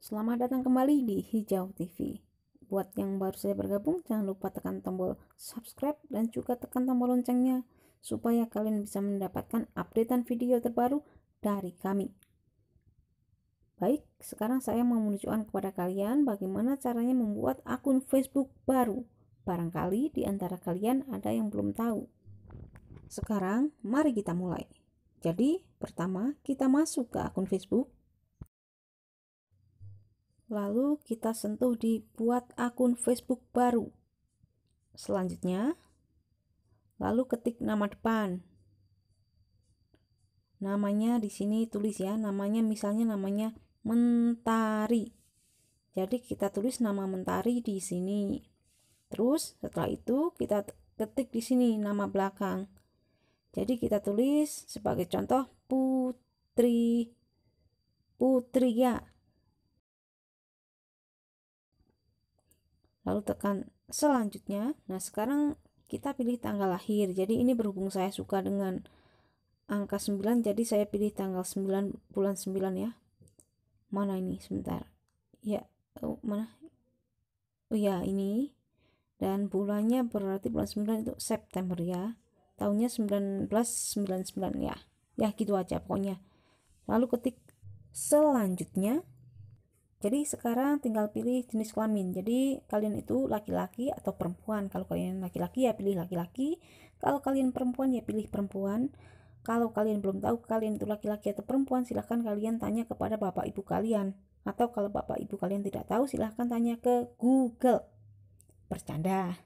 Selamat datang kembali di Hijau TV. Buat yang baru saja bergabung, jangan lupa tekan tombol subscribe dan juga tekan tombol loncengnya supaya kalian bisa mendapatkan updatean video terbaru dari kami. Baik, sekarang saya mau menunjukkan kepada kalian bagaimana caranya membuat akun Facebook baru. Barangkali di antara kalian ada yang belum tahu. Sekarang, mari kita mulai. Jadi, pertama kita masuk ke akun Facebook Lalu kita sentuh di buat akun Facebook baru. Selanjutnya, lalu ketik nama depan. Namanya di sini tulis ya, namanya misalnya namanya Mentari. Jadi kita tulis nama Mentari di sini. Terus setelah itu kita ketik di sini nama belakang. Jadi kita tulis sebagai contoh Putri Putri ya. lalu tekan selanjutnya nah sekarang kita pilih tanggal lahir jadi ini berhubung saya suka dengan angka 9 jadi saya pilih tanggal 9 bulan 9 ya mana ini sebentar ya oh, mana oh ya ini dan bulannya berarti bulan 9 itu September ya tahunnya 1999 ya ya gitu aja pokoknya lalu ketik selanjutnya jadi sekarang tinggal pilih jenis kelamin. Jadi kalian itu laki-laki atau perempuan. Kalau kalian laki-laki ya pilih laki-laki. Kalau kalian perempuan ya pilih perempuan. Kalau kalian belum tahu kalian itu laki-laki atau perempuan, silahkan kalian tanya kepada bapak ibu kalian. Atau kalau bapak ibu kalian tidak tahu, silahkan tanya ke Google. Bercanda.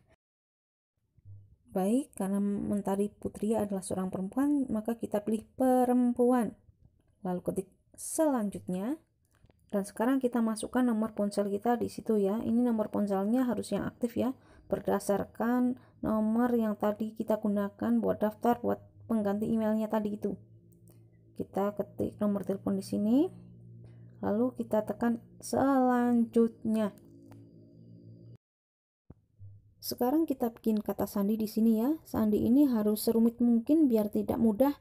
Baik, karena Mentari Putri adalah seorang perempuan, maka kita pilih perempuan. Lalu ketik selanjutnya dan sekarang kita masukkan nomor ponsel kita di situ ya ini nomor ponselnya harus yang aktif ya berdasarkan nomor yang tadi kita gunakan buat daftar buat pengganti emailnya tadi itu kita ketik nomor telepon di sini lalu kita tekan selanjutnya sekarang kita bikin kata sandi di sini ya. Sandi ini harus serumit mungkin biar tidak mudah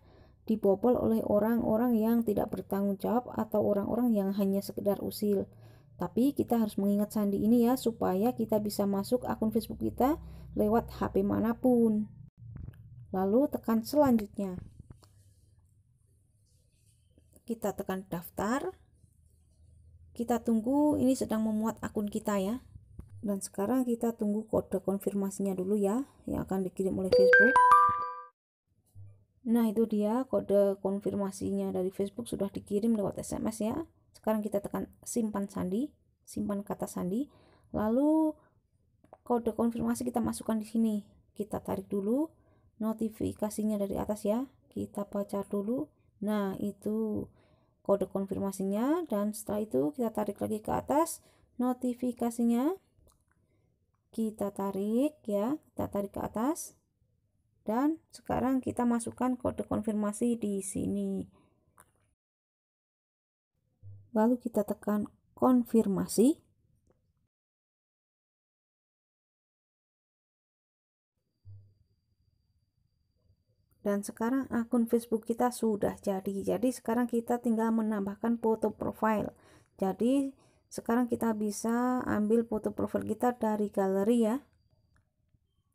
dibobol oleh orang-orang yang tidak bertanggung jawab atau orang-orang yang hanya sekedar usil. Tapi kita harus mengingat sandi ini ya supaya kita bisa masuk akun Facebook kita lewat HP manapun. Lalu tekan selanjutnya. Kita tekan daftar. Kita tunggu ini sedang memuat akun kita ya. Dan sekarang kita tunggu kode konfirmasinya dulu ya yang akan dikirim oleh Facebook. Nah, itu dia kode konfirmasinya dari Facebook sudah dikirim lewat SMS ya. Sekarang kita tekan simpan sandi, simpan kata sandi. Lalu kode konfirmasi kita masukkan di sini. Kita tarik dulu notifikasinya dari atas ya. Kita baca dulu. Nah, itu kode konfirmasinya dan setelah itu kita tarik lagi ke atas notifikasinya. Kita tarik ya, kita tarik ke atas dan sekarang kita masukkan kode konfirmasi di sini lalu kita tekan konfirmasi dan sekarang akun Facebook kita sudah jadi jadi sekarang kita tinggal menambahkan foto profile jadi sekarang kita bisa ambil foto profil kita dari galeri ya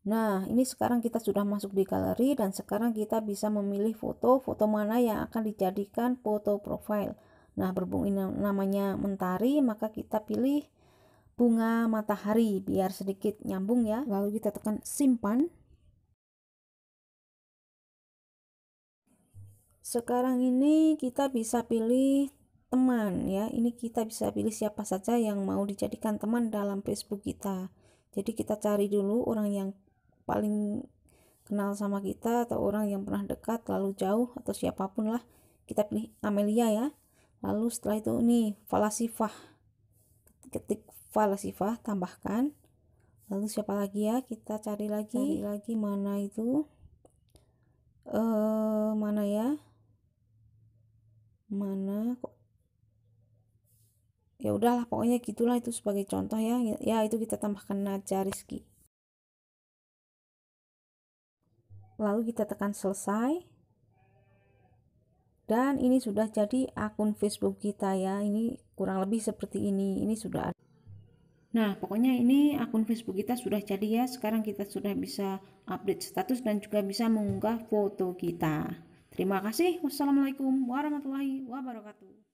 Nah, ini sekarang kita sudah masuk di galeri dan sekarang kita bisa memilih foto, foto mana yang akan dijadikan foto profile. Nah, berhubung ini namanya mentari, maka kita pilih bunga matahari biar sedikit nyambung ya. Lalu kita tekan simpan. Sekarang ini kita bisa pilih teman ya. Ini kita bisa pilih siapa saja yang mau dijadikan teman dalam Facebook kita. Jadi kita cari dulu orang yang paling kenal sama kita atau orang yang pernah dekat lalu jauh atau siapapun lah kita pilih Amelia ya lalu setelah itu nih falasifah ketik falasifah tambahkan lalu siapa lagi ya kita cari lagi cari lagi mana itu eh mana ya mana kok ya udahlah pokoknya gitulah itu sebagai contoh ya ya itu kita tambahkan naja rizki lalu kita tekan selesai dan ini sudah jadi akun Facebook kita ya ini kurang lebih seperti ini ini sudah ada Nah, pokoknya ini akun Facebook kita sudah jadi ya. Sekarang kita sudah bisa update status dan juga bisa mengunggah foto kita. Terima kasih. Wassalamualaikum warahmatullahi wabarakatuh.